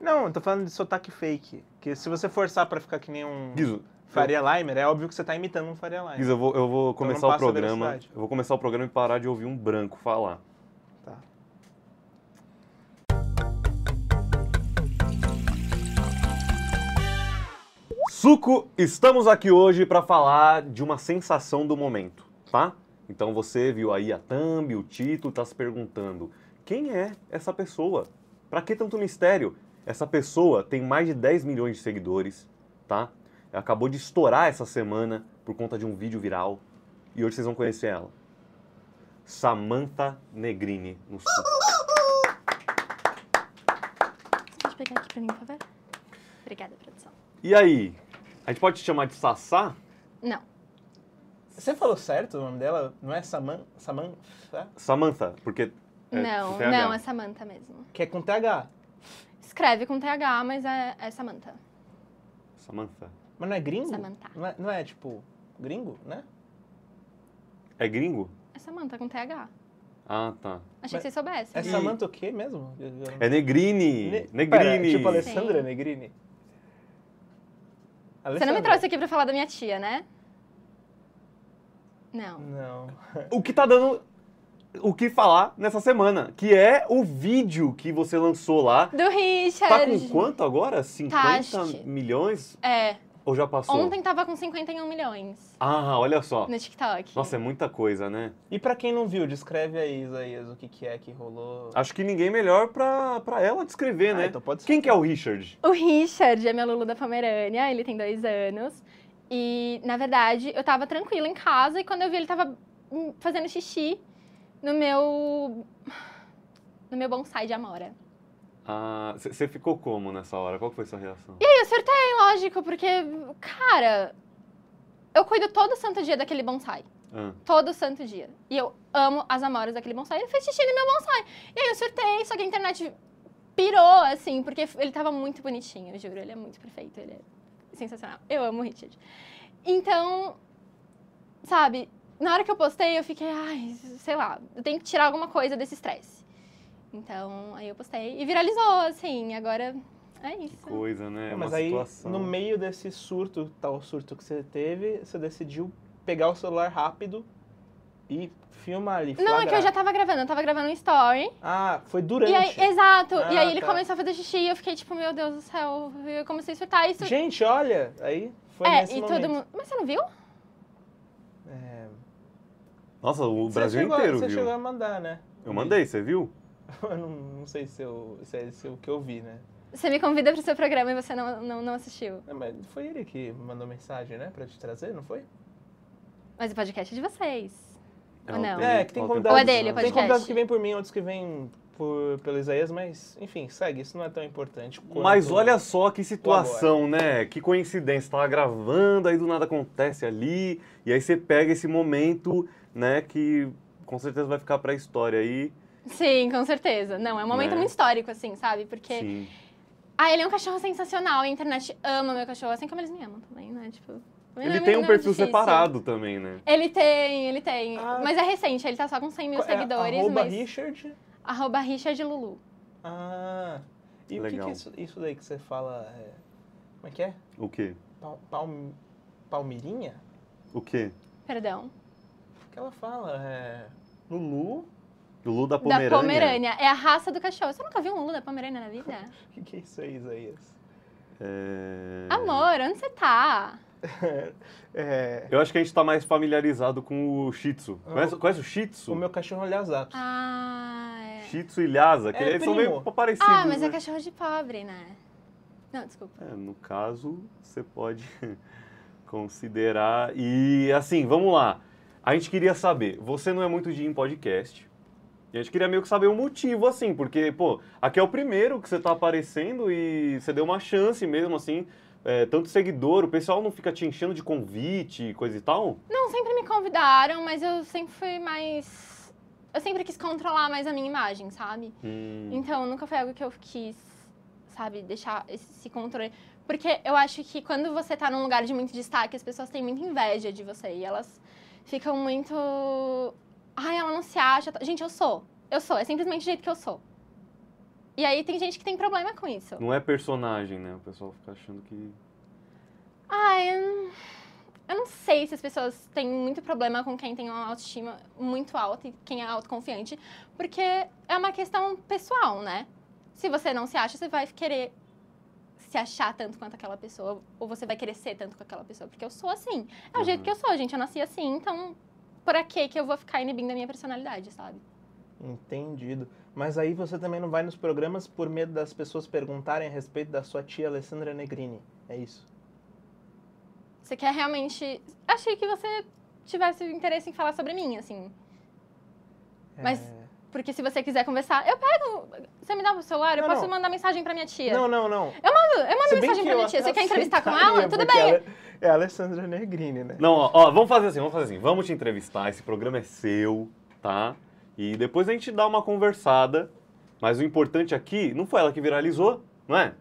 Não, eu tô falando de sotaque fake. Que se você forçar pra ficar que nem um. Faria Limer, é óbvio que você tá imitando um Faria Limer. eu vou, eu vou então começar então o programa. Eu vou começar o programa e parar de ouvir um branco falar. Tá. Suco, estamos aqui hoje para falar de uma sensação do momento, tá? Então você viu aí a thumb, o título, tá se perguntando: quem é essa pessoa? Para que tanto mistério? Essa pessoa tem mais de 10 milhões de seguidores, tá? Ela acabou de estourar essa semana por conta de um vídeo viral. E hoje vocês vão conhecer ela. Samantha Negrini, no sul. Pode pegar aqui pra mim, por favor? Obrigada, produção. E aí? A gente pode te chamar de Sassá? Não. Você falou certo o nome dela? Não é Saman, Saman, Samantha? Samantha, porque... É não, não, é Samantha mesmo. Que é com TH. Escreve com TH, mas é, é Samantha. Samantha. Mas não é gringo? Samantha. Não é, não é, tipo gringo, né? É gringo? É Samantha com TH. Ah, tá. Achei que você soubesse. É Samantha o quê mesmo? É Negrini. Ne Negrini. Pera, tipo Alessandra Sim. Negrini. Alessandra. Você não me trouxe aqui pra falar da minha tia, né? Não. Não. O que tá dando o que falar nessa semana, que é o vídeo que você lançou lá. Do Richard. Tá com quanto agora? 50 Taste. Tá, milhões? É. Ou já passou? Ontem tava com 51 milhões. Ah, olha só. No TikTok. Nossa, é muita coisa, né? E para quem não viu, descreve aí, Isaías, o que, que é que rolou. Acho que ninguém melhor pra, pra ela descrever, ah, né? Então pode ser. Quem que é o Richard? O Richard é meu Lulu da Pomerânia, ele tem dois anos. E, na verdade, eu tava tranquila em casa e quando eu vi ele tava hum, fazendo xixi, no meu. No meu bonsai de Amora. Ah, você ficou como nessa hora? Qual foi a sua reação? E aí, eu surtei lógico, porque, cara, eu cuido todo santo dia daquele bonsai. Ah. Todo santo dia. E eu amo as amoras daquele bonsai. Ele fez xixi no meu bonsai. E aí eu surtei, só que a internet pirou, assim, porque ele tava muito bonitinho, eu juro. Ele é muito perfeito, ele é sensacional. Eu amo o Richard. Então, sabe, na hora que eu postei, eu fiquei, ai, sei lá, eu tenho que tirar alguma coisa desse estresse. Então, aí eu postei e viralizou, assim, agora é isso. Que coisa, né? É Mas aí, no meio desse surto, tal surto que você teve, você decidiu pegar o celular rápido e filmar ali. Flagrar. Não, é que eu já tava gravando, eu tava gravando um story. Ah, foi durante. Aí, exato. Ah, e aí ah, ele tá. começou a fazer xixi e eu fiquei tipo, meu Deus do céu, eu comecei a surtar isso. Gente, olha, aí foi é, nesse e momento. todo mundo. Mas você não viu? Nossa, o você Brasil chegou, inteiro você viu. Você chegou a mandar, né? Eu mandei, você viu? eu não, não sei se, eu, é se, é, o que eu vi, né? Você me convida para o seu programa e você não, não, não assistiu. É, mas foi ele que mandou mensagem, né? Para te trazer, não foi? Mas o podcast é de vocês. É não, ou não? é, que tem convidados. Ou é dele, o podcast. Tem convidados que vêm por mim, outros que vêm por, pelo Isaías, mas enfim, segue, isso não é tão importante. Mas olha só que situação, né? Que coincidência, tava gravando, aí do nada acontece ali, e aí você pega esse momento né, que com certeza vai ficar para a história aí. Sim, com certeza. Não, é um momento né? muito histórico, assim, sabe? Porque. Sim. Ah, ele é um cachorro sensacional. A internet ama meu cachorro, assim como eles me amam também, né? Tipo. Ele não, tem um perfil difícil. separado também, né? Ele tem, ele tem. Ah, mas é recente, ele tá só com 100 mil é, seguidores. Arroba mas... Richard? Arroba Richard Lulu. Ah, e Legal. o que, que é isso, isso, daí que você fala? É... Como é que é? O quê? Pal, palm, palmirinha? O quê? Perdão ela fala, é, Lulu... Lulu da Pomerânia. Da Pomerânia. É a raça do cachorro. Você nunca viu um Lulu da Pomerânia na vida? O que, é isso aí, Isaías? É... Amor, onde você tá? É, é... Eu acho que a gente tá mais familiarizado com o Shih Tzu. Ah, conhece, conhece, o Shih Tzu? O meu cachorro é Lhasa. Ah, é. Shih Tzu e Lhasa, que é, eles primo. são meio parecidos. Ah, mas é né? é cachorro de pobre, né? Não, desculpa. É, no caso, você pode considerar. E assim, vamos lá. A gente queria saber, você não é muito de ir em podcast. E a gente queria meio que saber o motivo, assim, porque, pô, aqui é o primeiro que você tá aparecendo e você deu uma chance mesmo, assim. É, tanto seguidor, o pessoal não fica te enchendo de convite, coisa e tal? Não, sempre me convidaram, mas eu sempre fui mais. Eu sempre quis controlar mais a minha imagem, sabe? Hum. Então, nunca foi algo que eu quis, sabe, deixar esse controle. Porque eu acho que quando você tá num lugar de muito destaque, as pessoas têm muita inveja de você e elas ficam muito. Ai, ela não se acha. Tá, gente, eu sou. Eu sou. É simplesmente o jeito que eu sou. E aí tem gente que tem problema com isso. Não é personagem, né? O pessoal fica achando que. Ai, eu... eu não sei se as pessoas têm muito problema com quem tem uma autoestima muito alta e quem é autoconfiante, porque é uma questão pessoal, né? Se você não se acha, você vai querer se achar tanto quanto aquela pessoa, ou você vai querer ser tanto com aquela pessoa, porque eu sou assim. É uhum. o jeito uhum. que eu sou, gente. Eu nasci assim, então por que que eu vou ficar inibindo a minha personalidade, sabe? Entendido. Mas aí você também não vai nos programas por medo das pessoas perguntarem a respeito da sua tia Alessandra Negrini. É isso. Você quer realmente. Achei que você tivesse interesse em falar sobre mim, assim. É... Mas porque se você quiser conversar, eu pego. Você me dá o celular, eu posso não. mandar mensagem pra minha tia. Não, não, não. Eu mando, eu mando mensagem pra minha tia. Você quer entrevistar com ela? Tudo bem. Ela é, é a Alessandra Negrini, né? Não, ó, ó, vamos fazer assim, vamos fazer assim. Vamos te entrevistar, esse programa é seu, tá? E depois a gente dá uma conversada. Mas o importante aqui, não foi ela que viralizou, não é?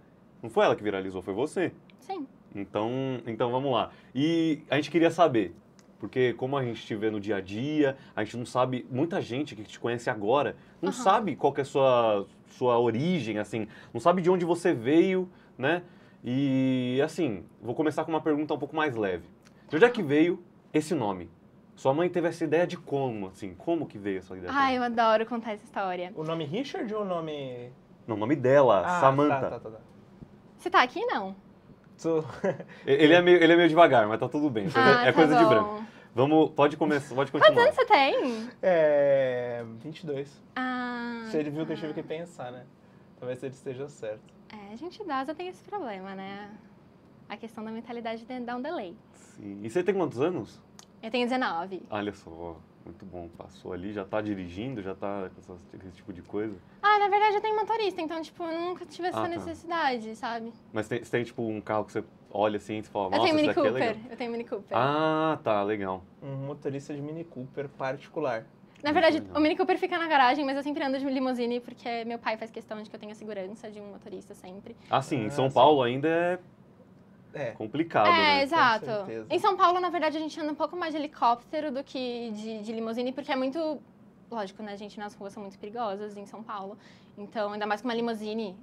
Não foi ela que viralizou, foi você. Sim. Então, então vamos lá. E a gente queria saber, porque como a gente te vê no dia a dia, a gente não sabe, muita gente que te conhece agora não uhum. sabe qual é a sua, sua origem, assim, não sabe de onde você veio, né? E assim, vou começar com uma pergunta um pouco mais leve. De onde é que veio esse nome? Sua mãe teve essa ideia de como, assim, como que veio essa ideia? ai eu adoro contar essa história. O nome Richard ou o nome. Não, o nome dela, ah, Samantha. Tá, tá, tá, tá. Você tá aqui não? ele, é meio, ele é meio devagar, mas tá tudo bem. É, ah, é tá coisa bom. de branco. Vamos, pode começar, pode continuar. Quantos anos você tem? É. 22. Ah. Se ele viu que eu tive tá. que pensar, né? Talvez ele esteja certo. É, a gente idosa tem esse problema, né? A questão da mentalidade dá um delay. Sim. E você tem quantos anos? Eu tenho 19. Olha só. Muito bom. Passou ali, já tá dirigindo, já tá com esse tipo de coisa? Ah, na verdade eu tenho motorista, então, tipo, eu nunca tive essa ah, tá. necessidade, sabe? Mas tem, você tem, tipo, um carro que você olha assim e fala, nossa, eu tenho Mini é Cooper. É eu tenho Mini Cooper. Ah, tá, legal. Um motorista de Mini Cooper particular. Na verdade, o Mini Cooper fica na garagem, mas eu sempre ando de limusine porque meu pai faz questão de que eu tenha segurança de um motorista sempre. Ah, sim, em São ah, Paulo ainda é é. complicado. É, né? exato. Em São Paulo, na verdade, a gente anda um pouco mais de helicóptero do que de, de limusine, porque é muito. Lógico, né, gente? Nas ruas são muito perigosas em São Paulo. Então, ainda mais com uma limusine,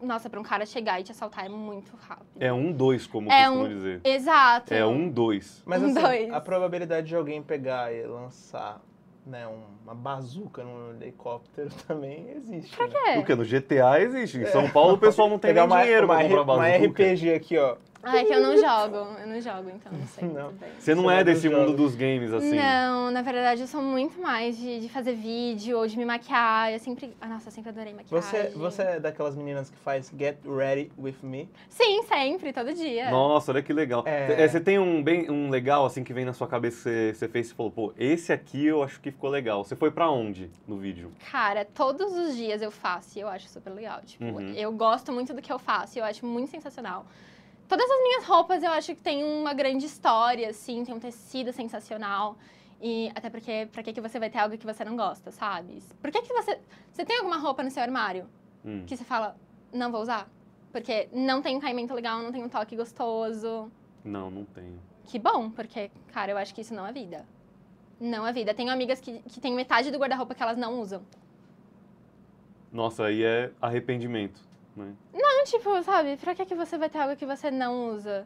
nossa, para um cara chegar e te assaltar é muito rápido. É um dois, como é costumam um... dizer. Exato. É um dois. Mas um assim, dois. a probabilidade de alguém pegar e lançar né, uma bazuca no helicóptero também existe. Pra né? quê? Porque no GTA existe. Em é. São Paulo o pessoal não tem pegar nem uma, dinheiro uma, pra comprar uma bazuca. Uma RPG aqui, ó. Ah, é que eu não jogo. Eu não jogo, então não sei. Não. Você é não é desse mundo dos games, assim? Não, na verdade eu sou muito mais de, de fazer vídeo ou de me maquiar. Eu sempre. Ah, nossa, eu sempre adorei maquiagem. Você, você é daquelas meninas que faz Get Ready With Me? Sim, sempre, todo dia. Nossa, olha que legal. É... Você é, tem um, bem, um legal, assim, que vem na sua cabeça que você, você fez e falou, pô, esse aqui eu acho que ficou legal. Você foi pra onde no vídeo? Cara, todos os dias eu faço e eu acho super legal. Tipo, uhum. eu gosto muito do que eu faço e eu acho muito sensacional. Todas as minhas roupas eu acho que tem uma grande história, assim, tem um tecido sensacional. E até porque, pra que, que você vai ter algo que você não gosta, sabe? Por que, que você. Você tem alguma roupa no seu armário hum. que você fala, não vou usar? Porque não tem um caimento legal, não tem um toque gostoso. Não, não tenho. Que bom, porque, cara, eu acho que isso não é vida. Não é vida. Tenho amigas que, que têm metade do guarda-roupa que elas não usam. Nossa, aí é arrependimento, né? Não, então, tipo, sabe, pra que, que você vai ter algo que você não usa?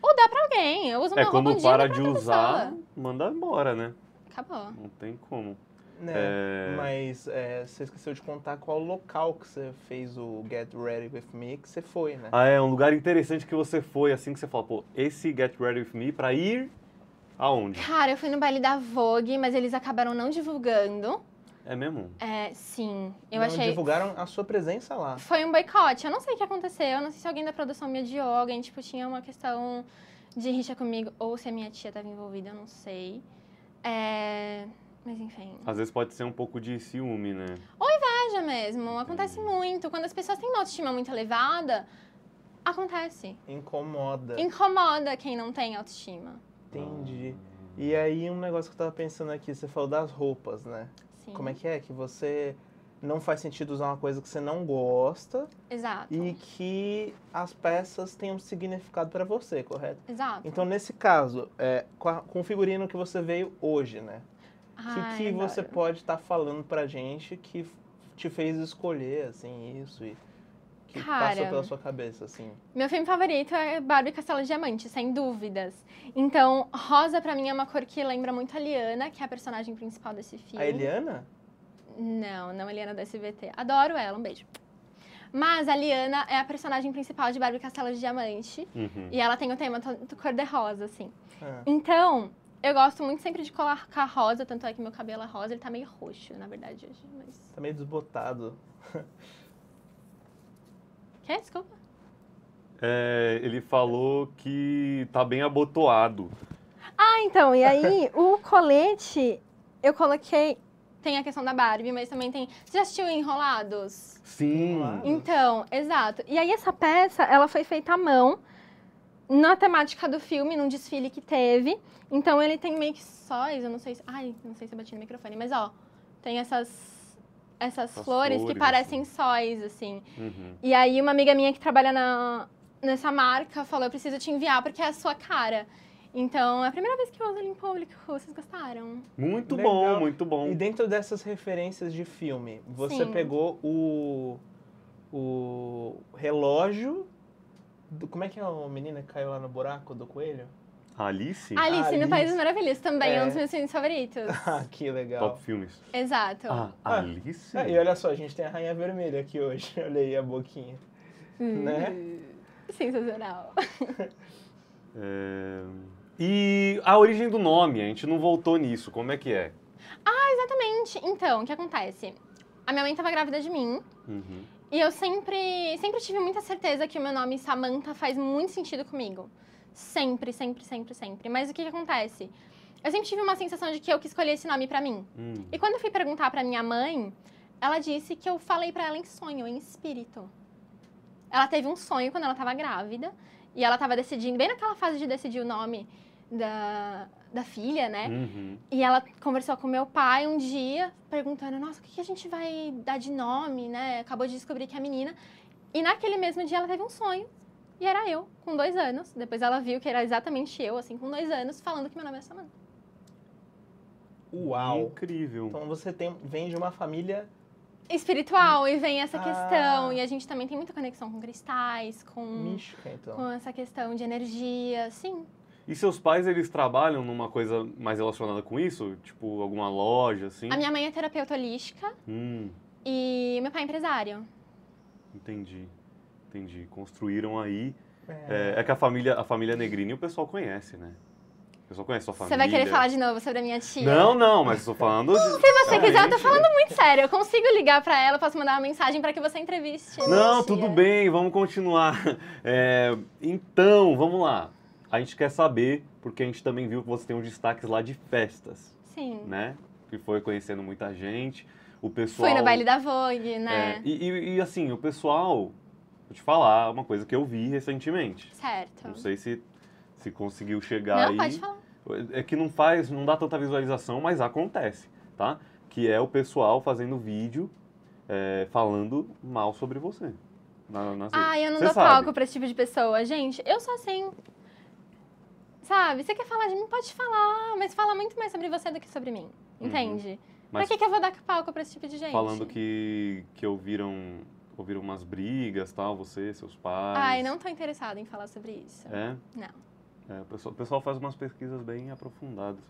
Ou dá pra alguém. Eu uso é, quando para de usar, pessoa. manda embora, né? Acabou. Não tem como. Né? É... Mas é, você esqueceu de contar qual local que você fez o Get Ready With Me que você foi, né? Ah, é, um lugar interessante que você foi, assim que você fala, pô, esse Get Ready With Me pra ir aonde? Cara, eu fui no baile da Vogue, mas eles acabaram não divulgando. É mesmo? É, sim. Eu não achei. divulgaram a sua presença lá. Foi um boicote. Eu não sei o que aconteceu. Eu não sei se alguém da produção me adiou, alguém, tipo, tinha uma questão de rixa comigo, ou se a minha tia estava envolvida, eu não sei. É... Mas enfim. Às vezes pode ser um pouco de ciúme, né? Ou inveja mesmo. Acontece uhum. muito. Quando as pessoas têm uma autoestima muito elevada, acontece. Incomoda. Incomoda quem não tem autoestima. Entendi. Ah. E aí, um negócio que eu tava pensando aqui, você falou das roupas, né? Sim. Como é que é? Que você não faz sentido usar uma coisa que você não gosta. Exato. E que as peças têm um significado para você, correto? Exato. Então, nesse caso, é, com, a, com, o figurino que você veio hoje, né? o que que você pode estar tá falando pra gente que te fez escolher, assim, isso e que passou pela sua cabeça, assim? Meu filme favorito é Barbie Castelo Diamante, sem dúvidas. Então, rosa para mim é uma cor que lembra muito a Liana, que é a personagem principal desse filme. A Eliana? Não, não a Eliana da SBT. Adoro ela, um beijo. Mas a Liana é a personagem principal de Barbie Castelo de Diamante. Uhum. E ela tem o tema do cor-de-rosa, assim. Ah. Então, eu gosto muito sempre de colocar rosa, tanto é que meu cabelo é rosa, ele tá meio roxo, na verdade, hoje. Mas... Tá meio desbotado. Quer? Desculpa. É, ele falou que tá bem abotoado. Ah, então, e aí o colete eu coloquei. Tem a questão da Barbie, mas também tem. Você já assistiu Enrolados? Sim. Então, exato. E aí essa peça, ela foi feita à mão na temática do filme, num desfile que teve. Então ele tem meio que sóis, eu não sei se. Ai, não sei se eu bati no microfone, mas ó, tem essas essas flores, flores, que parecem assim. sóis, assim. Uhum. E aí uma amiga minha que trabalha na, nessa marca falou, eu preciso te enviar porque é a sua cara. Então, é a primeira vez que eu uso ele em público, vocês gostaram? Muito Legal. bom, muito bom. E dentro dessas referências de filme, você Sim. pegou o, o relógio... Do, como é que é o menino que caiu lá no buraco do coelho? Alice? Alice, Alice. no País dos Maravilhas também, é. um é. dos meus filmes favoritos. Ah, que legal. Top filmes. Exato. Ah, ah Alice? Ah, e olha só, a gente tem a Rainha Vermelha aqui hoje. Olha aí a boquinha. Hum, né? Sensacional. é... E a origem do nome, a gente não voltou nisso, como é que é? Ah, exatamente. Então, o que acontece? A minha mãe estava grávida de mim. Uhum. E eu sempre, sempre tive muita certeza que o meu nome Samantha faz muito sentido comigo. Sempre, sempre, sempre, sempre. Mas o que, que acontece? Eu sempre tive uma sensação de que eu que escolhi esse nome para mim. Hum. E quando eu fui perguntar para minha mãe, ela disse que eu falei para ela em sonho, em espírito. Ela teve um sonho quando ela estava grávida e ela estava decidindo, bem naquela fase de decidir o nome da, da filha, né? Uhum. E ela conversou com meu pai um dia, perguntando: nossa, o que, que a gente vai dar de nome, né? Acabou de descobrir que é menina. E naquele mesmo dia ela teve um sonho e era eu, com dois anos. Depois ela viu que era exatamente eu, assim, com dois anos, falando que meu nome é Samantha. Uau! Incrível. Então você tem, vem de uma família espiritual e vem essa ah. questão e a gente também tem muita conexão com cristais, com mística, então. com essa questão de energia, sim. E seus pais eles trabalham numa coisa mais relacionada com isso, tipo alguma loja assim? A minha mãe é terapeuta holística hum. e meu pai é empresário. Entendi entendi. Construíram aí. É. É, é, que a família, a família Negrini o pessoal conhece, né? O pessoal conhece a sua família. Você vai querer falar de novo sobre a minha tia? Não, não, mas estou falando. De... Se você quiser, eu tô falando muito sério. Eu consigo ligar para ela, posso mandar uma mensagem para que você entreviste. Não, tudo bem, vamos continuar. É, então, vamos lá. A gente quer saber, porque a gente também viu que você tem uns destaques lá de festas. Sim. Né? Que foi conhecendo muita gente. O pessoal. Foi no baile da Vogue, né? É, e, e, e assim, o pessoal Vou te falar uma coisa que eu vi recentemente. Certo. Não sei se, se conseguiu chegar não, aí. Pode falar. É que não faz, não dá tanta visualização, mas acontece, tá? Que é o pessoal fazendo vídeo é, falando mal sobre você. Na, na ah, eu não Cê dou sabe. palco pra esse tipo de pessoa. Gente, eu sou assim. Sabe? Você quer falar de mim? Pode falar, mas fala muito mais sobre você do que sobre mim. Uhum. Entende? Uhum. Mas pra que, que eu vou dar palco pra esse tipo de gente? Falando que, que ouviram ouviram umas brigas, tal, você, seus pais? Ai, não tô interessada em falar sobre isso. É? Não. É, o, pessoal, o pessoal faz umas pesquisas bem aprofundadas.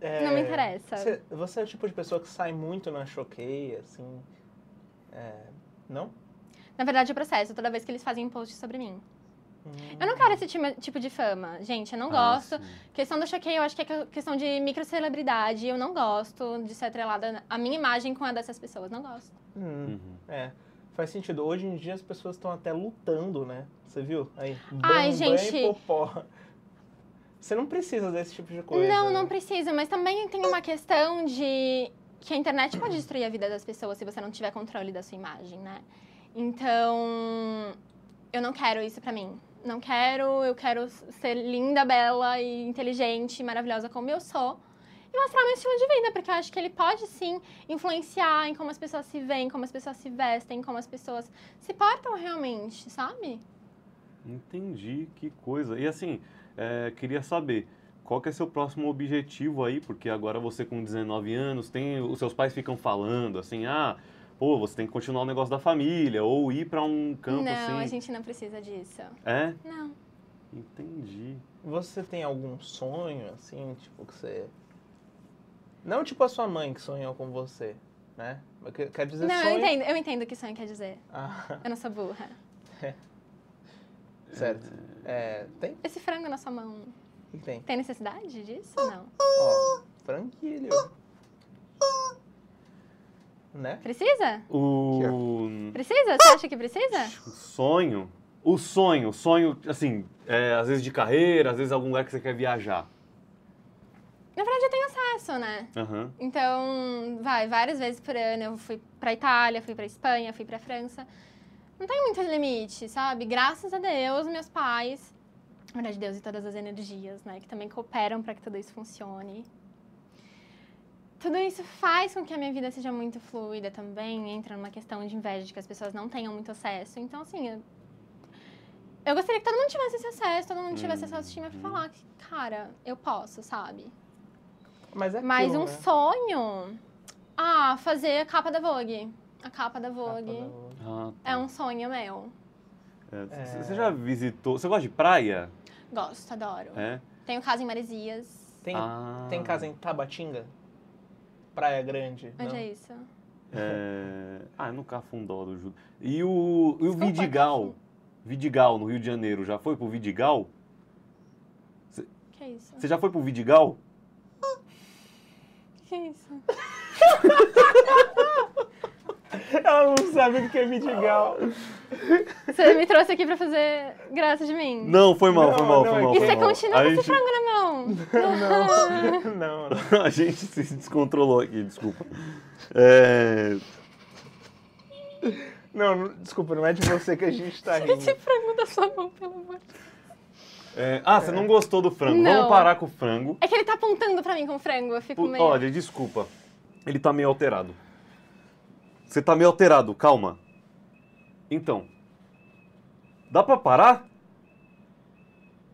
É, não me interessa. Você, você, é o tipo de pessoa que sai muito na choqueia, assim. É, não? Na verdade, eu é processo toda vez que eles fazem um post sobre mim. Hum. Eu não quero esse tipo de fama, gente, eu não ah, gosto. Sim. Questão da choqueia, eu acho que é questão de microcelebridade, eu não gosto de ser atrelada a minha imagem com a dessas pessoas, não gosto. Hum. Uhum. É. Faz sentido. Hoje em dia as pessoas estão até lutando, né? Você viu? Aí, bam, Ai, gente. popó. Você não precisa desse tipo de coisa. Não, né? não né? precisa, mas também tem uma questão de que a internet pode destruir a vida das pessoas se você não tiver controle da sua imagem, né? Então, eu não quero isso pra mim. Não quero, eu quero ser linda, bela e inteligente, maravilhosa como eu sou e mostrar o meu estilo de vida, porque eu acho que ele pode sim influenciar em como as pessoas se veem, como as pessoas se vestem, como as pessoas se portam realmente, sabe? Entendi, que coisa. E assim, é, queria saber qual que é seu próximo objetivo aí, porque agora você com 19 anos, tem, os seus pais ficam falando assim, ah, pô, você tem que continuar o negócio da família, ou ir para um campo não, assim. Não, a gente não precisa disso. É? Não. Entendi. Você tem algum sonho, assim, tipo, que você não tipo a sua mãe que sonhou com você, né? Quer dizer Não, sonho... eu entendo, eu entendo o que sonho quer dizer. Ah. Eu não sou burra. É. Certo. É, tem? Esse frango na sua mão. Tem. Tem necessidade disso ou não? Ó, oh, franquilho. Né? Precisa? O... Precisa? Você acha que precisa? O sonho? O sonho, o sonho, assim, é, às vezes de carreira, às vezes algum lugar que você quer viajar né? Uhum. Então, vai, várias vezes por ano eu fui pra Itália, fui pra Espanha, fui pra França. Não tem muito limite, sabe? Graças a Deus, meus pais, na verdade, Deus e todas as energias, né? Que também cooperam para que tudo isso funcione. Tudo isso faz com que a minha vida seja muito fluida também. Entra numa questão de inveja, de que as pessoas não tenham muito acesso. Então, assim, eu, eu gostaria que todo mundo tivesse esse acesso, todo mundo tivesse hum, essa autoestima pra hum. falar que, cara, eu posso, sabe? Mas é mais aquilo, um né? sonho. Ah, fazer a capa da Vogue. A capa da Vogue. Capa da Vogue. Ah, tá. É um sonho meu. É. é. Você já visitou? Você gosta de praia? Gosto, adoro. É? Tenho casa em Maresias. Tem, ah. tem casa em Tabatinga? Praia Grande. Onde não? é isso? É... Ah, no Cafundó do E o, e o Vidigal? Vidigal, no Rio de Janeiro. Já foi pro Vidigal? Cê... Que é isso? Você já foi pro Vidigal? que é isso? Ela não sabe o que é Midigal. Você me trouxe aqui pra fazer graça de mim. Não, foi mal, foi mal, não, foi é mal. E foi você mal. continua com gente... esse frango na mão. Não, não, não. A gente se descontrolou aqui, desculpa. É... Não, desculpa, não é de você que a gente tá rindo. esse frango da sua mão, pelo amor de Deus. É, ah, você não gostou do frango. Não. Vamos parar com o frango. É que ele tá apontando pra mim com o frango, eu fico meio... Olha, desculpa. Ele tá meio alterado. Você tá meio alterado, calma. Então. Dá pra parar?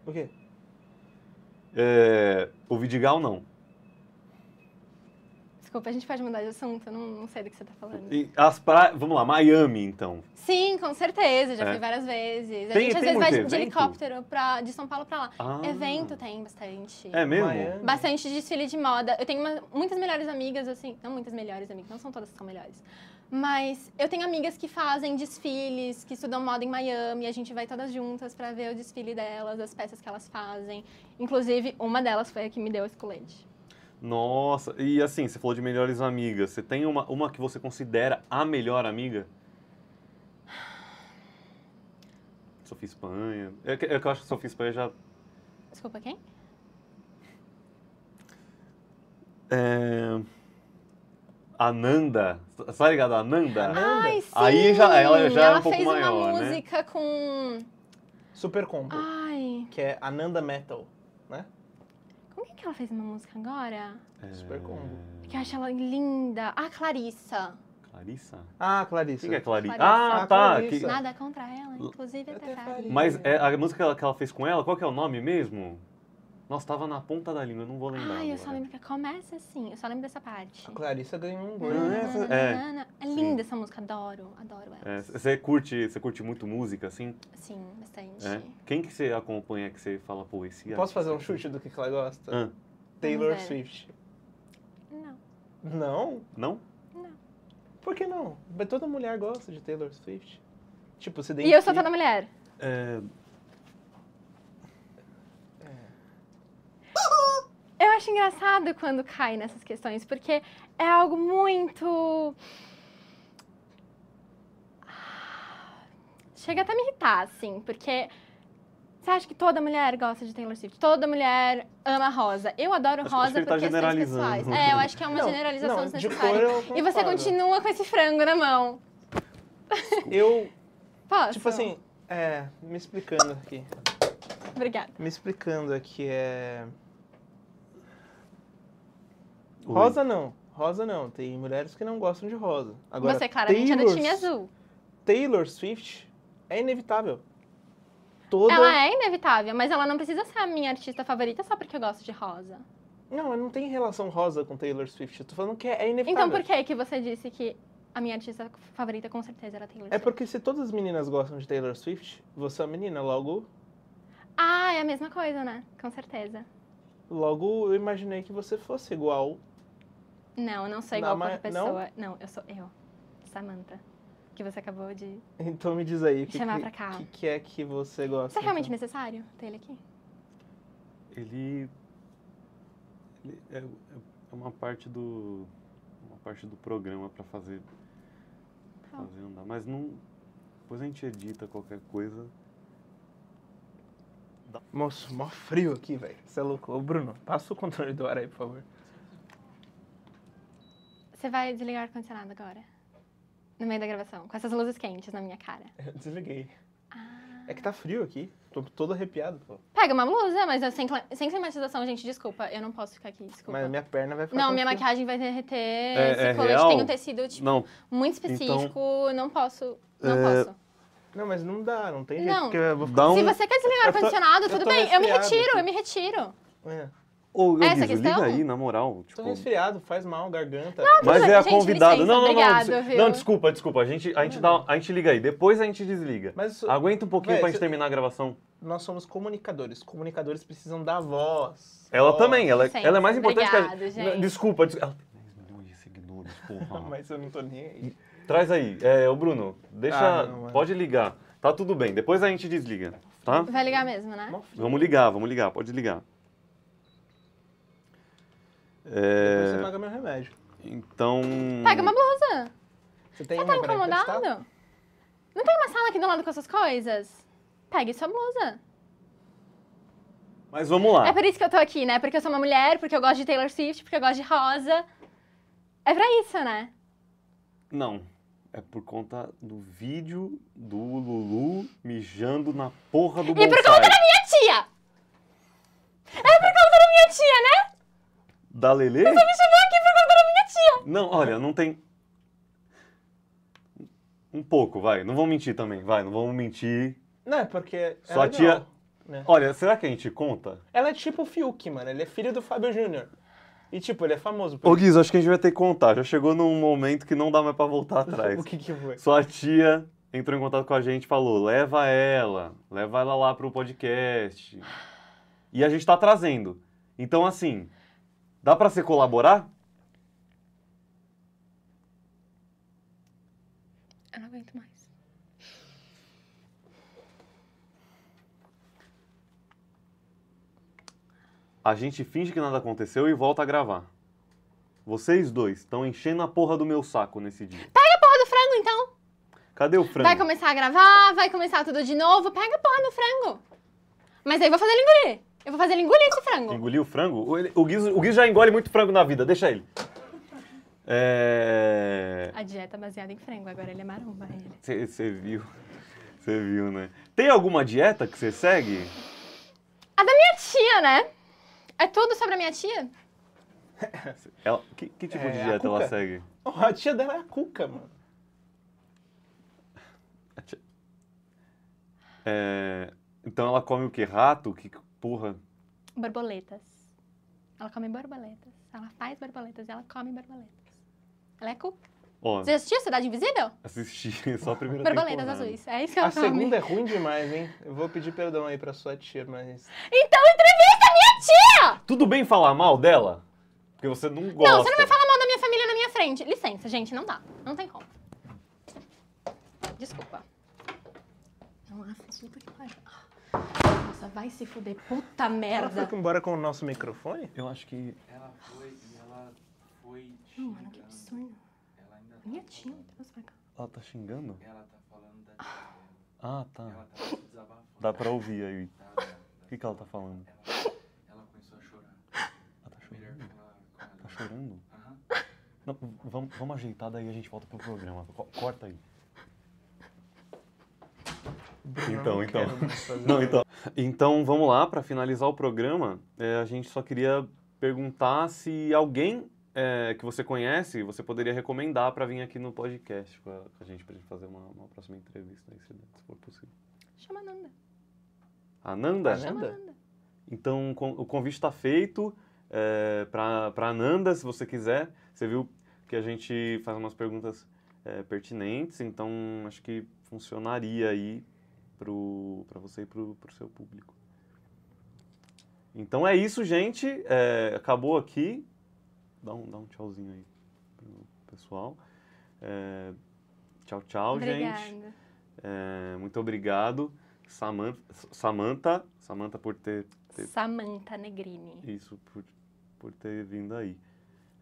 O quê? É, o Vidigal não. Desculpa, a gente pode mudar de assunto, eu não, não sei do que você está falando. E as pra... Vamos lá, Miami, então. Sim, com certeza, já é. fui várias vezes. A tem, gente às vezes vai evento? de helicóptero pra, de São Paulo para lá. Ah. Evento tem bastante. É mesmo? Miami. Bastante desfile de moda. Eu tenho uma, muitas melhores amigas, assim, não muitas melhores amigas, não são todas que são melhores. Mas eu tenho amigas que fazem desfiles, que estudam moda em Miami, a gente vai todas juntas para ver o desfile delas, as peças que elas fazem. Inclusive, uma delas foi a que me deu esse colete. Nossa, e assim, você falou de melhores amigas. Você tem uma, uma que você considera a melhor amiga? Sofia Espanha. É eu, é eu, eu acho que Sofia Espanha já. Desculpa, quem? É... Ananda. Tá ligado? Ananda? Ananda. Ai, sim. Aí já, ela já é ela é um pouco maior. Ela fez uma né? música né? com. Super Combo. Ai. Que é Ananda Metal que ela fez uma música agora? É... Super combo. Que eu acho ela linda. Ah, Clarissa. Clarissa? Ah, Clarissa. Quem é Clarissa? Clarissa. Ah, tá. Que... Nada contra ela, inclusive até, Clarissa. Mas é a música que ela fez com ela, qual que é o nome mesmo? Nossa, tava na ponta da língua, não vou lembrar. Ah, eu só lembro que começa assim, eu só lembro dessa parte. A Clarissa ganhou um gol. É, é linda essa música, adoro, adoro ela. É, você curte, você curte muito música, assim? Sim, bastante. É. Quem que você acompanha que você fala poesia? Posso fazer um chute do que ela gosta? Ah. Taylor Swift. Não. Não? Não? Não. Por que não? Toda mulher gosta de Taylor Swift. Tipo, você E eu sou toda mulher. É, Eu acho engraçado quando cai nessas questões, porque é algo muito. Ah, chega até a me irritar, assim, porque você acha que toda mulher gosta de Taylor Swift? Toda mulher ama rosa. Eu adoro acho, rosa acho tá por tá questões pessoais. É, eu acho que é uma não, generalização não, desnecessária. e você continua com esse frango na mão. Eu. Posso? Tipo assim, é, me explicando aqui. Obrigada. Me explicando aqui é. Rosa não. Rosa não. Tem mulheres que não gostam de rosa. Agora, Você claramente é do time azul. Taylor Swift é inevitável. Toda... Ela é inevitável, mas ela não precisa ser a minha artista favorita só porque eu gosto de rosa. Não, não tem relação rosa com Taylor Swift. Eu tô falando que é inevitável. Então por que, que você disse que a minha artista favorita com certeza era Taylor é Swift? É porque se todas as meninas gostam de Taylor Swift, você é uma menina, logo. Ah, é a mesma coisa, né? Com certeza. Logo eu imaginei que você fosse igual não, não sou igual não, a pessoa. Não? não? eu sou eu, Samantha. Que você acabou de. Então me diz aí, o que, que, que, é que você gosta? Isso é realmente então? necessário ter ele aqui? Ele. ele é, é uma parte do. Uma parte do programa para fazer. Pra tá. fazer andar. Mas não. Depois a gente edita qualquer coisa. Moço, mó frio aqui, velho. Você é louco. Ô, Bruno, passa o controle do ar aí, por favor. Você vai desligar o ar-condicionado agora? No meio da gravação, com essas luzes quentes na minha cara. Eu desliguei. Ah. É que tá frio aqui. Tô todo arrepiado, pô. Pega uma blusa, mas eu sem, sem climatização, gente, desculpa. Eu não posso ficar aqui, desculpa. Mas minha perna vai ficar. Não, minha maquiagem vai derreter. É, esse é colete real? tem um tecido, tipo, Não. muito então- específico. Não posso. Não É, posso. Não, mas não dá, não tem jeito. Não. eu vou ficar... Se você quer desligar o ar-condicionado, tudo bem. Eu me retiro, eu me retiro. É. Ô, Gabizo, Essa questão? liga aí, na moral. Tipo... Tô resfriado, faz mal, garganta. Não, Mas é a gente, convidada. Licença, não, não, obrigado, não. Não, desculpa, desculpa. A gente, a, gente dá, a gente liga aí, depois a gente desliga. Mas, Aguenta um pouquinho véio, pra gente terminar a gravação. Nós somos comunicadores. Comunicadores precisam dar voz. Ela voz. também, ela, ela, é mais importante Obrigado, que a gente. gente. Desculpa, des... ela tem 10 milhões de seguidores, porra. Mas eu não tô nem aí. Traz aí, é, o Bruno, deixa. Ah, não, pode ligar. Tá tudo bem, depois a gente desliga, tá? Vai ligar mesmo, né? Vamos ligar, vamos ligar, pode ligar. É... Depois você é. paga meu remédio. Então. Pega uma blusa. Você tem você tá incomodado? Não tem uma sala aqui do lado com essas coisas? Pegue sua blusa. Mas vamos lá. É por isso que eu tô aqui, né? Porque eu sou uma mulher, porque eu gosto de Taylor Swift, porque eu gosto de rosa. É pra isso, né? Não. É por conta do vídeo do Lulu mijando na porra do E por conta da minha tia! da Lele. Você me chamou aqui contar a minha tia. Não, olha, não tem. Um pouco, vai. Não vamos mentir também, vai. Não vamos mentir. Não, é porque. É Sua tia. né? Olha, será que a gente conta? Ela é tipo o Fiuk, mano. Ele é filho do Fábio Júnior. E, tipo, ele é famoso. Por... Ô, Guiz, acho que a gente vai ter que contar. Já chegou num momento que não dá mais pra voltar atrás. o que que foi? Sua tia entrou em contato com a gente e falou: leva ela, leva ela lá pro podcast. E a gente tá trazendo. Então, assim, Dá para você colaborar? Eu não aguento mais. A gente finge que nada aconteceu e volta a gravar. Vocês dois estão enchendo a porra do meu saco nesse dia. Pega a porra do frango, então! Cadê o frango? Vai começar a gravar, vai começar tudo de novo. Pega a porra do frango! Mas aí vou fazer ele engolir. Eu vou fazer ele engolir esse frango. Engolir o frango? O, ele, o, Guiz o já engole muito frango na vida, deixa ele. É... A dieta é baseada em frango, agora ele é maromba. Você viu, você viu, né? Tem alguma dieta que você segue? A da minha tia, né? É tudo sobre a minha tia? Ela, que, que, tipo é, de dieta ela segue? Oh, a tia dela é a cuca, mano. é, então ela come o que? Rato? o Que, Porra. Borboletas. Ela come borboletas. Ela faz borboletas e ela come borboletas. Ela é cuca. Você assistiu Cidade Invisível? assisti só a primeira Borboletas azuis. É isso que ela A come. segunda é ruim demais, hein? Eu vou pedir perdão aí pra sua tia, mas. Então entrevista a minha tia! Tudo bem falar mal dela? Porque você não gosta. Não, você não vai falar mal da minha família na minha frente. Licença, gente, não dá. Não tem como. Desculpa. não puta que pariu. Nossa, vai se fuder, puta merda. Ela foi embora com o nosso microfone? Eu acho que. Ela foi e ela foi. Xingando. Mano, que absurdo. Ela ainda tá Minha tia, Deus vai cá. Ela tá xingando? Ela tá falando da tia Ah, tá. Ela tá se desabafando. Dá pra ouvir aí. Tá, tá, tá. O que, que ela tá falando? Ela, ela começou a chorar. Ela tá chorando? Tá chorando? Aham. Vamos, vamos ajeitar, daí a gente volta pro programa. Corta aí. Então, então. Não, então. Então. então, vamos lá, para finalizar o programa, é, a gente só queria perguntar se alguém é, que você conhece você poderia recomendar para vir aqui no podcast com a, com a gente, para gente fazer uma, uma próxima entrevista, aí, se, for possível. Chama a Nanda. A Nanda? Chama Nanda. Então, o convite está feito é, para a Nanda, se você quiser. Você viu que a gente faz umas perguntas é, pertinentes, então acho que funcionaria aí para você e para o seu público. Então é isso, gente. É, acabou aqui. Dá um, dá um tchauzinho aí pro pessoal. É, tchau, tchau, Obrigada. gente. É, muito obrigado, Samanta, Samanta, por ter, ter Samanta Negrini. Isso, por, por ter vindo aí.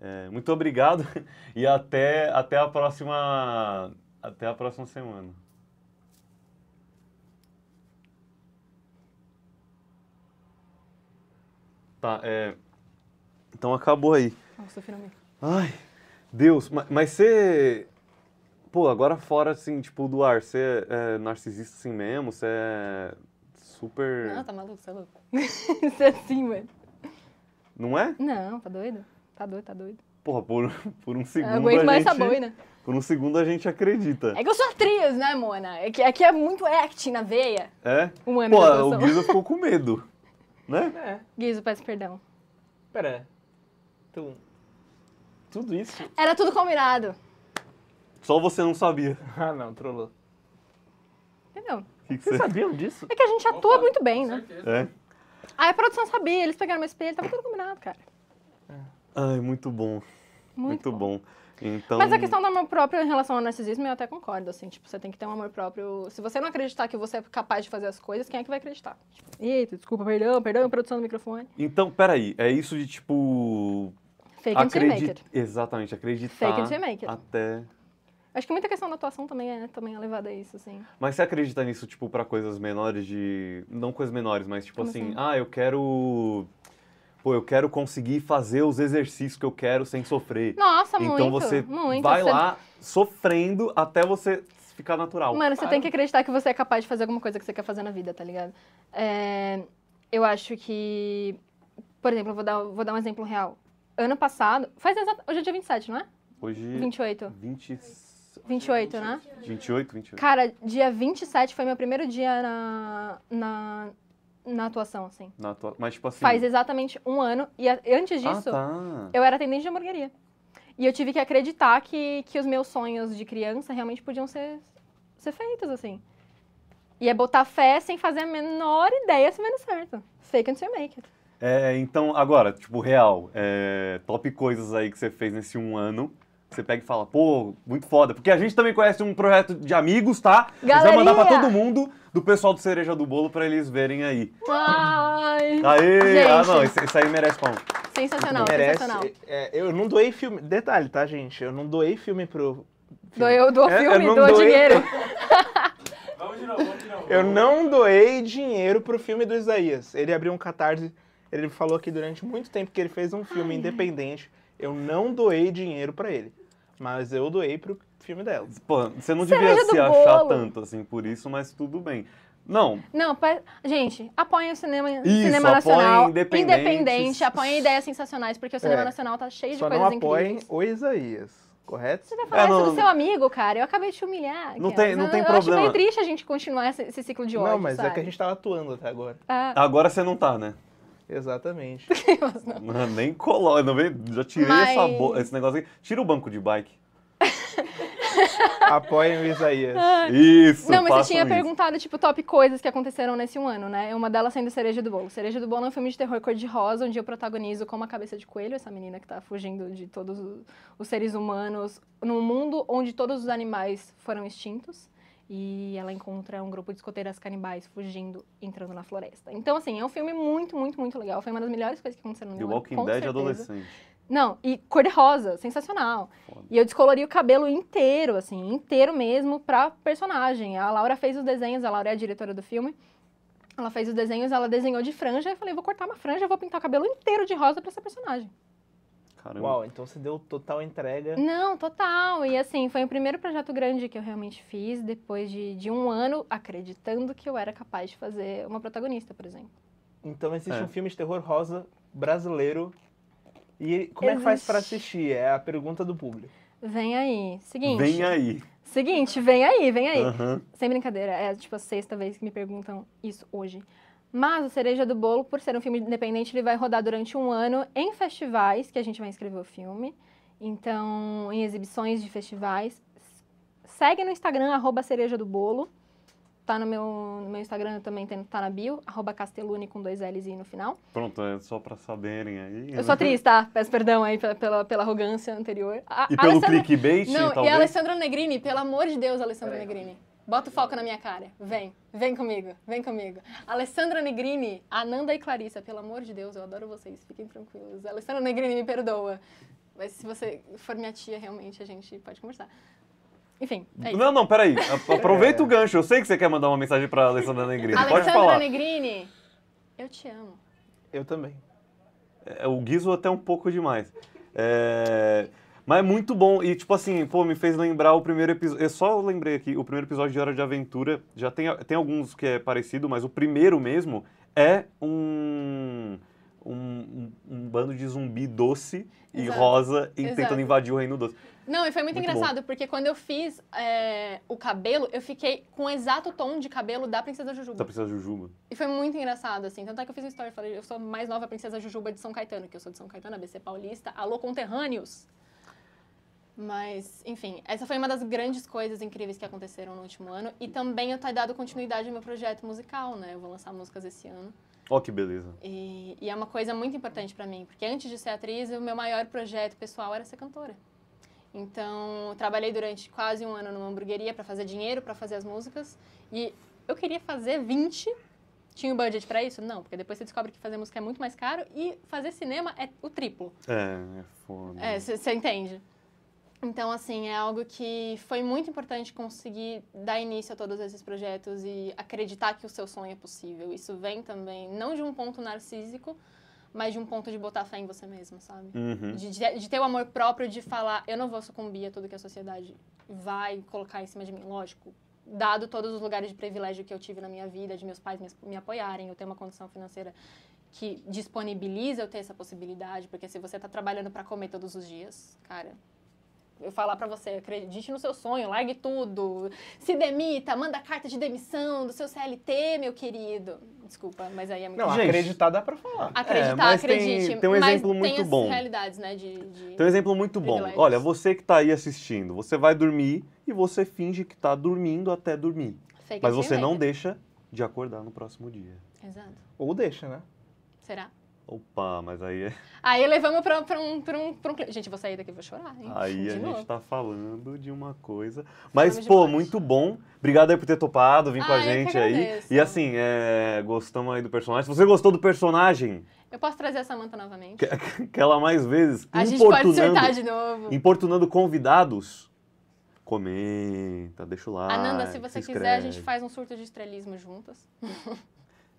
É, muito obrigado e até, até a próxima até a próxima semana. Tá, é... Então acabou aí. Nossa, finalmente. Ai, Deus, mas, mas você... Pô, agora fora, assim, tipo, do ar, você é, é narcisista assim mesmo? Você é super... Não, tá maluco, você é louco. você é assim, mano. Não é? Não, tá doido? Tá doido, tá doido. Porra, por, por um segundo Eu aguento a mais gente... essa boina. Né? Por um segundo a gente acredita. É que eu sou atriz, né, Mona? É que, é, é muito acting na veia. É? Pô, o Guido ficou com medo. né? É. Guizo, peço perdão. Pera. Tu... Tudo isso? Era tudo combinado. Só você não sabia. ah, não, trollou. Entendeu? Que que Vocês sabiam disso? É que a gente atua Opa, muito bem, né? É. Aí ah, a produção sabia, eles pegaram meu espelho, tava tudo combinado, cara. É. Ai, muito bom. Muito, muito bom. bom. Então... Mas a questão do amor próprio em relação ao narcisismo, eu até concordo, assim, tipo, você tem que ter um amor próprio. Se você não acreditar que você é capaz de fazer as coisas, quem é que vai acreditar? Tipo, Eita, desculpa, perdão, perdão, produção do microfone. Então, peraí, é isso de, tipo... Fake acredit... until Exatamente, acreditar Fake until até... Acho que muita questão da atuação também é, né, também é levada a isso, assim. Mas você acredita nisso, tipo, para coisas menores de... Não coisas menores, mas, tipo, assim, assim, ah, eu quero pô, eu quero conseguir fazer os exercícios que eu quero sem sofrer. Nossa, então, muito. Então você muito, vai você... lá sofrendo até você ficar natural. Mano, você tem que acreditar que você é capaz de fazer alguma coisa que você quer fazer na vida, tá ligado? É, eu acho que, por exemplo, eu vou dar, vou dar um exemplo real. Ano passado, faz exato, hoje é dia 27, não é? Hoje 28. 20... 28, né? 28, 28. Cara, dia 27 foi meu primeiro dia na, na na atuação, assim. Na atua... Mas, tipo assim. Faz exatamente um ano. E a... antes ah, disso, ah, tá. eu era atendente de hamburgueria. E eu tive que acreditar que, que os meus sonhos de criança realmente podiam ser, ser feitos, assim. E é botar fé sem fazer a menor ideia se vai dar certo. Fake until you make it. É, então, agora, tipo, real, é, top coisas aí que você fez nesse um ano você pega e fala, pô, muito foda. Porque a gente também conhece um projeto de amigos, tá? Galerinha. Eles vão mandar pra todo mundo, do pessoal do Cereja do Bolo, pra eles verem aí. Ai! Aí! Ah, gente. Ah, não, isso, aí merece pão. Sensacional, merece. sensacional. É, é, eu não doei filme... Detalhe, tá, gente? Eu não doei filme pro... Doei Doeu, doou é, filme, doou doei... dinheiro. vamos de novo, vamos de novo. Eu não doei dinheiro pro filme do Isaías. Ele abriu um catarse... Ele falou aqui durante muito tempo que ele fez um filme Ai. independente eu não doei dinheiro para ele. Mas eu doei pro filme dela. Pô, você não Cereja devia se achar tanto assim por isso, mas tudo bem. Não. Não, pa... gente, apoiem o cinema, isso, cinema nacional. Independente. independente. Apoiem ideias sensacionais, porque o cinema é. nacional tá cheio de coisas coisas não apoiem O Isaías. Correto? Você vai é, falar é, não, isso do seu amigo, cara. Eu acabei de te humilhar. Não tem, não tem eu problema. Eu acho meio triste a gente continuar esse, esse ciclo de ódio. Não, mas sabe? é que a gente tá atuando até agora. Ah. Agora você não tá, né? Exatamente. Mas não. nem coloca, não já tirei Mas... essa bo... esse negócio aqui. Tira o banco de bike. Apoiem o Isaías. Ah. Isso, Não, mas você tinha isso. perguntado, tipo, top coisas que aconteceram nesse um ano, né? Uma delas sendo Cereja do Bolo. Cereja do Bolo é um filme de terror cor-de-rosa, onde eu protagonizo com uma cabeça de coelho, essa menina que tá fugindo de todos os seres humanos, num mundo onde todos os animais foram extintos e ela encontra um grupo de escoteiras canibais fugindo, entrando na floresta. Então, assim, é um filme muito, muito, muito legal. Foi uma das melhores coisas que aconteceram no The Walking Dead certeza. adolescente. Não, e cor-de-rosa, sensacional. Foda. E eu descolori o cabelo inteiro, assim, inteiro mesmo, pra personagem. A Laura fez os desenhos, a Laura é a diretora do filme. Ela fez os desenhos, ela desenhou de franja, eu falei, vou cortar uma franja, vou pintar o cabelo inteiro de rosa para essa personagem. Caramba. Uau, então você deu total entrega. Não, total. E assim, foi o primeiro projeto grande que eu realmente fiz depois de, de um ano acreditando que eu era capaz de fazer uma protagonista, por exemplo. Então existe é. um filme de terror rosa brasileiro. E como existe. é que faz para assistir? É a pergunta do público. Vem aí. Seguinte. Vem aí. Seguinte, vem aí, vem aí. Uhum. Sem brincadeira, é tipo a sexta vez que me perguntam isso hoje. Mas o Cereja do Bolo, por ser um filme independente, ele vai rodar durante um ano em festivais, que a gente vai inscrever o filme. Então, em exibições de festivais. Segue no Instagram, arroba Cereja do Bolo. Tá no meu, no meu Instagram também, tá na bio, arroba Castelune com dois L's no final. Pronto, é só pra saberem aí. Né? Eu sou atriz, tá? Peço perdão aí pela, pela, pela arrogância anterior. A, e pelo Alessandra... clickbait, Não, talvez? e a Alessandra Negrini, pelo amor de Deus, Alessandra é. Negrini. Bota o foco na minha cara. Vem, vem comigo, vem comigo. Alessandra Negrini, Ananda e Clarissa, pelo amor de Deus, eu adoro vocês, fiquem tranquilos. Alessandra Negrini, me perdoa. Mas se você for minha tia, realmente a gente pode conversar. Enfim, é isso. Não, não, peraí. Aproveita é. o gancho. Eu sei que você quer mandar uma mensagem para Alessandra Negrini. Alessandra pode falar. Alessandra Negrini, eu te amo. Eu também. É, o guiso até um pouco demais. É... Mas é muito bom. E, tipo assim, pô, me fez lembrar o primeiro episódio. Eu só lembrei aqui, o primeiro episódio de Hora de Aventura. Já tem, tem alguns que é parecido, mas o primeiro mesmo é um. Um, um, bando de zumbi doce e Exato. rosa e Exato. tentando invadir o reino doce. Não, e foi muito, muito engraçado, bom. porque quando eu fiz é, o cabelo, eu fiquei com o exato tom de cabelo da Princesa Jujuba. Da Princesa Jujuba. E foi muito engraçado, assim. Tanto é que eu fiz uma história falei, eu sou a mais nova Princesa Jujuba de São Caetano, que eu sou de São Caetano, ABC Paulista, alô, conterrâneos! Mas, enfim, essa foi uma das grandes coisas incríveis que aconteceram no último ano. E também eu tenho tá dado continuidade ao meu projeto musical, né? Eu vou lançar músicas esse ano. Ó, oh, que beleza. E, e, é uma coisa muito importante para mim, porque antes de ser atriz, o meu maior projeto pessoal era ser cantora. Então, trabalhei durante quase um ano numa hamburgueria para fazer dinheiro, para fazer as músicas. E eu queria fazer 20. Tinha um budget para isso? Não, porque depois você descobre que fazer música é muito mais caro e fazer cinema é o triplo. É, é foda. É, você entende. Então, assim, é algo que foi muito importante conseguir dar início a todos esses projetos e acreditar que o seu sonho é possível. Isso vem também, não de um ponto narcísico, mas de um ponto de botar fé em você mesmo, sabe? Uhum. De, de, de, ter o amor próprio de falar, eu não vou sucumbir a tudo que a sociedade vai colocar em cima de mim. Lógico, dado todos os lugares de privilégio que eu tive na minha vida, de meus pais me, me apoiarem, eu ter uma condição financeira que disponibiliza eu ter essa possibilidade, porque se você está trabalhando para comer todos os dias, cara, eu falar para você, acredite no seu sonho, largue tudo, se demita, manda carta de demissão do seu CLT, meu querido. Desculpa, mas aí é muito Não, difícil. acreditar dá para falar. Acreditar, é, mas acredite. Tem, tem um exemplo mas muito tem bom. realidades, né? De, de tem um exemplo muito bom. Olha, você que tá aí assistindo, você vai dormir e você finge que tá dormindo até dormir. Fake mas você não né? deixa de acordar no próximo dia. Exato. Ou deixa, né? Será? Opa, mas aí é. Aí levamos para um, pra um, pra um cliente. Gente, vou sair daqui, vou chorar. Hein? Aí de a novo. gente está falando de uma coisa. Mas, pô, muito bom. Obrigado aí por ter topado, vir ah, com a ah, gente aí. E assim, é... gostamos aí do personagem. Você gostou do personagem? Eu posso trazer a Samanta novamente? Que, ela mais vezes. A gente pode surtar de novo. Importunando convidados comenta, deixa o like. Ananda, se você se quiser, a gente faz um surto de estrelismo juntas.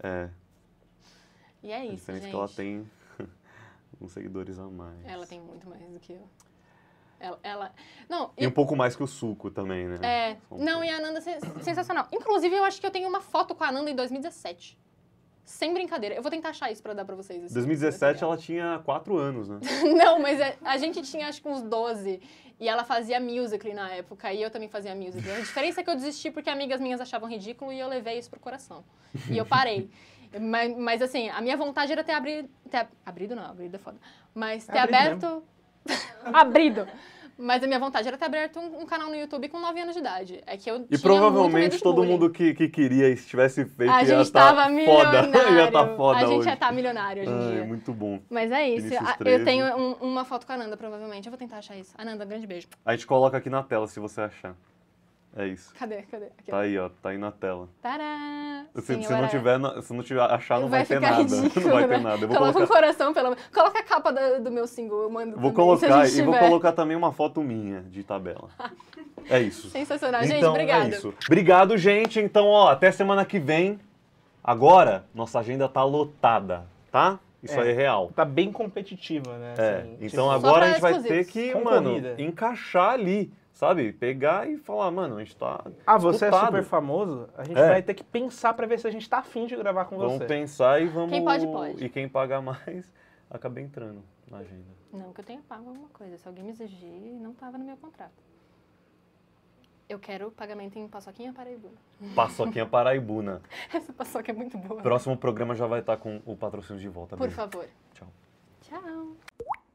é, e é isso, A diferença gente. que ela tem uns seguidores a mais. Ela tem muito mais do que eu. Ela, ela... Não, e, um pouco mais que o suco também, né? É. Um não, pouco. e a Ananda sensacional. Inclusive, eu acho que eu tenho uma foto com a Ananda em 2017. Sem brincadeira. Eu vou tentar achar isso pra dar pra vocês. Assim, 2017 ela tinha 4 anos, né? não, mas a, é, a, gente tinha acho que uns 12. E ela fazia musical na época. E eu também fazia musical. A diferença é que eu desisti porque amigas minhas achavam ridículo e eu levei isso pro coração. E eu parei. Mas, mas assim, a minha vontade era ter abrido. Ter, abrido não, abrido é foda. Mas ter abrido aberto. abrido! Mas a minha vontade era ter aberto um, um, canal no YouTube com 9 anos de idade. É que eu E provavelmente todo mundo que, que queria estivesse feito a ia estar tá foda. ia tá foda. A gente hoje. ia estar tá milionário hoje em Muito bom. Mas é isso. Ah, eu tenho um, uma foto com a Nanda, provavelmente. Eu vou tentar achar isso. Ananda, um grande beijo. A gente coloca aqui na tela se você achar. É isso. Cadê? Cadê? Aqui, tá aí, ó. Tá aí na tela. Tará! Se, Sim, se não tiver, se não tiver, achar, não vai, vai ter nada. Ridículo, não vai ter né? nada. Eu vou Coloca colocar... um coração, pelo menos. Coloca a capa do, do meu single, eu mando Vou também, colocar e tiver. vou colocar também uma foto minha de tabela. é isso. Sensacional. Então, gente, obrigado. É isso. Obrigado, gente. Então, ó, até semana que vem. Agora, nossa agenda tá lotada, tá? Isso é, aí é real. Tá bem competitiva, né? É. Assim, então tipo, agora a gente vai ter que, mano, encaixar ali Sabe? Pegar e falar, mano, a gente tá. Ah, você é super famoso? A gente é. vai ter que pensar para ver se a gente tá afim de gravar com vamos você. Vamos pensar e vamos. Quem pode, pode. E quem pagar mais acaba entrando na agenda. Não que eu tenha pago alguma coisa. Se alguém me exigir, não tava no meu contrato. Eu quero pagamento em Paçoquinha Paraibuna. Paçoquinha Paraibuna. Essa paçoca é muito boa. Próximo programa já vai estar com o patrocínio de volta. Por favor. Tchau. Tchau.